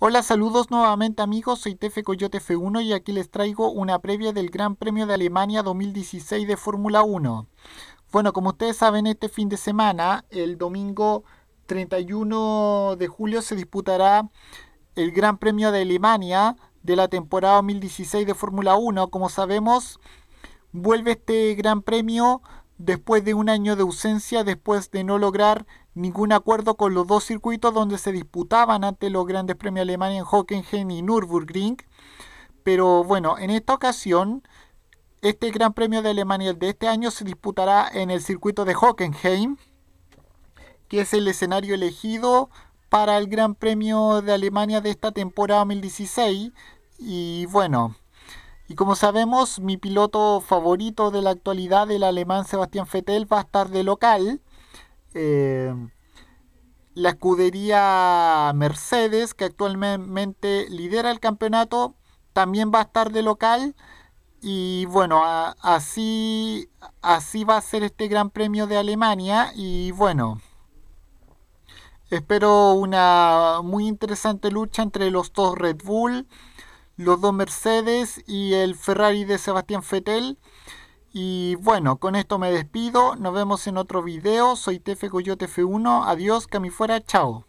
Hola, saludos nuevamente amigos, soy Tefe Coyote F1 y aquí les traigo una previa del Gran Premio de Alemania 2016 de Fórmula 1. Bueno, como ustedes saben, este fin de semana, el domingo 31 de julio, se disputará el Gran Premio de Alemania de la temporada 2016 de Fórmula 1. Como sabemos, vuelve este Gran Premio después de un año de ausencia, después de no lograr ningún acuerdo con los dos circuitos donde se disputaban ante los grandes premios Alemania en Hockenheim y Nürburgring. Pero bueno, en esta ocasión, este Gran Premio de Alemania de este año se disputará en el circuito de Hockenheim, que es el escenario elegido para el Gran Premio de Alemania de esta temporada 2016. Y bueno, y como sabemos, mi piloto favorito de la actualidad, el alemán Sebastián Fettel, va a estar de local. Eh, la escudería Mercedes, que actualmente lidera el campeonato, también va a estar de local. Y bueno, así, así va a ser este Gran Premio de Alemania. Y bueno, espero una muy interesante lucha entre los dos Red Bull los dos Mercedes y el Ferrari de Sebastián Fetel. Y bueno, con esto me despido. Nos vemos en otro video. Soy Tefe Coyote F1. Adiós, que a fuera. Chao.